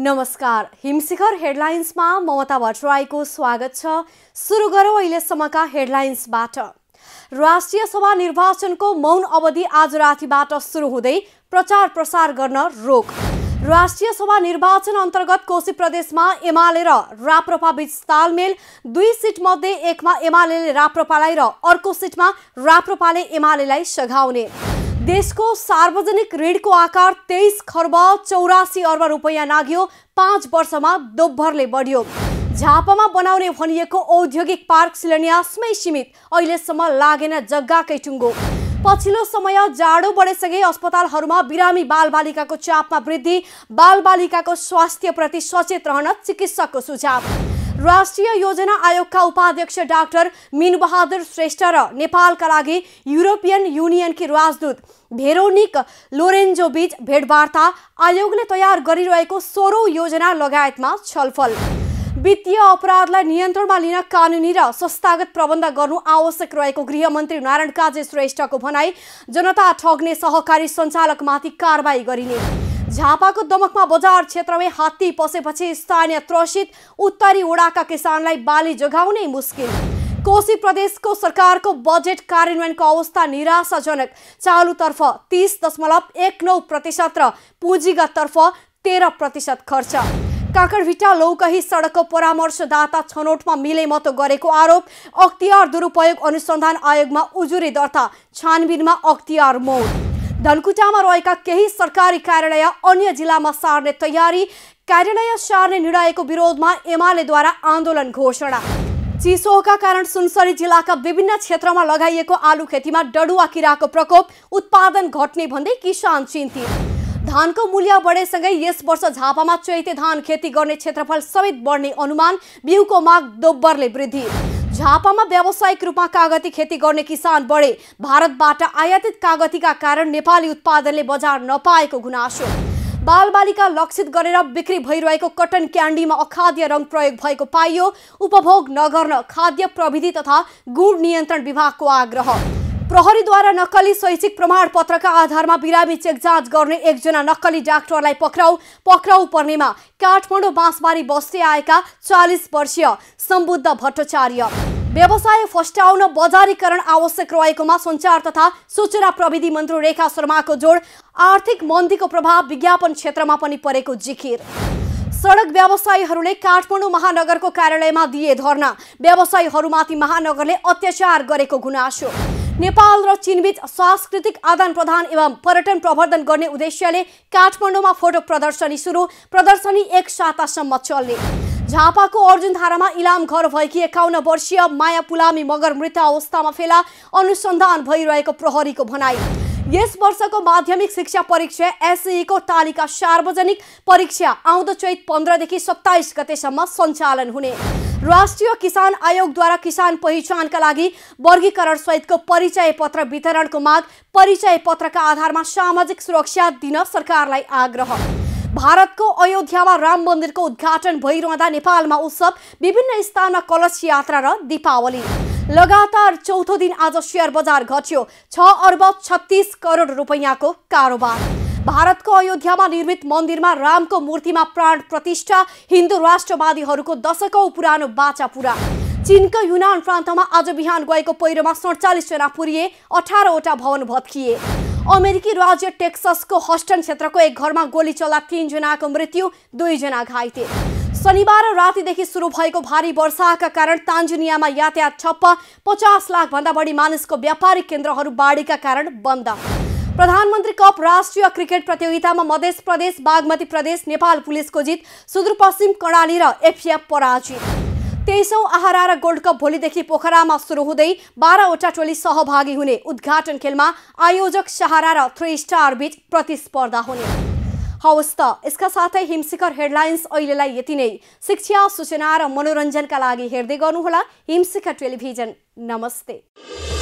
नमस्कार हिमशिखर हेडलाइन्समा ममता भट्टराईको स्वागत छ सुरु गरौँ अहिलेसम्मका हेडलाइन्सबाट राष्ट्रिय सभा निर्वाचनको मौन अवधि आज रातिबाट सुरु हुँदै प्रचार प्रसार गर्न रोक राष्ट्रिय सभा निर्वाचन अन्तर्गत कोशी प्रदेशमा एमाले र राप्रपा बीच तालमेल दुई सिट मध्ये एकमा एमाले राप्रपालाई र अर्को सिटमा राप्रपाले एमालेलाई सघाउने देशको सार्वजनिक ऋणको आकार तेइस खर्ब चौरासी अर्ब रुपियाँ नाग्यो पाँच वर्षमा दोब्बरले बढ्यो झापामा बनाउने भनिएको औद्योगिक पार्क शिलान्यासमै सीमित अहिलेसम्म लागेन जग्गाकै टुङ्गो पछिल्लो समय जाडो बढेसँगै अस्पतालहरूमा बिरामी बालबालिकाको चापमा वृद्धि बालबालिकाको स्वास्थ्यप्रति सचेत रहन चिकित्सकको सुझाव राष्ट्रिय योजना आयोगका उपाध्यक्ष डाक्टर मिनबहादुर श्रेष्ठ र नेपालका लागि युरोपियन युनियनकी राजदूत भेरोनिक लोरेन्जोबीच भेटवार्ता आयोगले तयार गरिरहेको सोह्रौँ योजना लगायतमा छलफल वित्तीय अपराधलाई नियन्त्रणमा लिन कानुनी र संस्थागत प्रबन्ध गर्नु आवश्यक रहेको गृहमन्त्री नारायण काजे श्रेष्ठको भनाई जनता ठग्ने सहकारी सञ्चालकमाथि कारवाही गरिने झापाको दमकमा बजार क्षेत्रमै हात्ती पसेपछि स्थानीय त्रसित उत्तरी ओडाका किसानलाई बाली जोगाउनै मुस्किल कोशी प्रदेशको सरकारको बजेट कार्यान्वयनको अवस्था निराशाजनक चालुतर्फ तिस दशमलव एक नौ प्रतिशत र पुँजीगतर्फ तेह्र प्रतिशत खर्च काकरभिटा लौकही सडकको परामर्शदाता छनौटमा मिलेमतो गरेको आरोप अख्तियार दुरुपयोग अनुसन्धान आयोगमा उजुरी दर्ता छानबिनमा अख्तियार मौत धनकुटामा रहेका केही सरकारी कार्यालय अन्य जिल्लामा सार्ने तयारी कार्यालय सार्ने निर्णयको विरोधमा एमालेद्वारा आन्दोलन घोषणा चिसोका कारण सुनसरी जिल्लाका विभिन्न क्षेत्रमा लगाइएको आलु खेतीमा डडुवा किराको प्रकोप उत्पादन घट्ने भन्दै किसान चिन्तित धानको मूल्य बढेसँगै यस वर्ष झापामा चैते धान खेती गर्ने क्षेत्रफल समेत बढ्ने अनुमान बिउको माग दोब्बरले वृद्धि झापामा व्यावसायिक रूपमा कागती खेती गर्ने किसान बढे भारतबाट आयातित कागतीका कारण नेपाली उत्पादनले बजार नपाएको गुनासो बालबालिका लक्षित गरेर बिक्री भइरहेको कटन क्यान्डीमा अखाद्य रङ प्रयोग भएको पाइयो उपभोग नगर्न खाद्य प्रविधि तथा गुण नियन्त्रण विभागको आग्रह प्रहरीद्वारा नक्कली शैक्षिक प्रमाण प्रमाणपत्रका आधारमा बिरामी चेक जाँच गर्ने एकजना नक्कली डाक्टरलाई पक्राउ पक्राउ पर्नेमा काठमाडौँ बाँसबारी बस्दै आएका चालिस वर्षीय सम्बुद्ध भट्टाचार्य व्यवसाय फस्टाउन बजारीकरण आवश्यक रहेकोमा सञ्चार तथा सूचना प्रविधि मन्त्री रेखा शर्माको जोड आर्थिक मन्दीको प्रभाव विज्ञापन क्षेत्रमा पनि परेको जिखिर सडक व्यवसायीहरूले काठमाडौँ महानगरको कार्यालयमा दिए धर्ना व्यवसायीहरूमाथि महानगरले अत्याचार गरेको गुनासो नेपाल र चीनबीच सांस्कृतिक आदान प्रदान एवं पर्यटन प्रवर्धन गर्ने उद्देश्यले काठमाडौँमा फोटो प्रदर्शनी सुरु प्रदर्शनी एक सातासम्म चल्ने झापाको अर्जुनधारामा इलाम घर भएकी एकाउन्न वर्षीय माया पुलामी मगर मृत अवस्थामा फेला अनुसन्धान भइरहेको प्रहरीको भनाई यस वर्षको माध्यमिक शिक्षा परीक्षा एसईको तालिका सार्वजनिक परीक्षा आउँदो चैत पन्ध्रदेखि सत्ताइस गतेसम्म सञ्चालन हुने राष्ट्रिय किसान आयोगद्वारा किसान पहिचानका लागि वर्गीकरण सहितको परिचय पत्र वितरणको माग परिचय पत्रका आधारमा सामाजिक सुरक्षा दिन सरकारलाई आग्रह भारतको अयोध्यामा राम मन्दिरको उद्घाटन भइरहँदा नेपालमा उत्सव विभिन्न स्थानमा कलश यात्रा र दीपावली लगातार चौथो दिन आज सेयर बजार घट्यो छ अर्ब छत्तिस करोड रुपैयाँको कारोबार भारतको अयोध्यामा निर्मित मन्दिरमा रामको मूर्तिमा प्राण प्रतिष्ठा हिन्दू राष्ट्रवादीहरूको दशकौँ पुरानो बाचा पुरा चिनको युनान प्रान्तमा आज बिहान गएको पहिरोमा सडचालिसजना पुरिए अठारवटा भवन भत्किए अमेरिकी राज्य टेक्ससको हस्टन क्षेत्रको एक घरमा गोली चल्दा तिनजनाको मृत्यु दुईजना घाइते शनिबार रातिदेखि सुरु भएको भारी वर्षाका कारण तान्जुनियामा यातायात ठप्प पचास लाखभन्दा बढी मानिसको व्यापारिक केन्द्रहरू बाढीका कारण बन्द प्रधानमन्त्री कप राष्ट्रिय क्रिकेट प्रतियोगितामा मध्य प्रदेश बागमती प्रदेश नेपाल पुलिसको जित सुदूरपश्चिम कर्णाली र एफसिएफ पराजित तेइसौँ आहारा र गोल्ड कप भोलिदेखि पोखरामा सुरु हुँदै बाह्रवटा टोली सहभागी हुने उद्घाटन खेलमा आयोजक सहारा र थ्री स्टार बीच प्रतिस्पर्धा हुने हवस् त यसका साथै हिमशिखर हेडलाइन्स अहिलेलाई यति नै शिक्षा सूचना र मनोरञ्जनका लागि हेर्दै गर्नुहोला हिमशिखर टेलिभिजन नमस्ते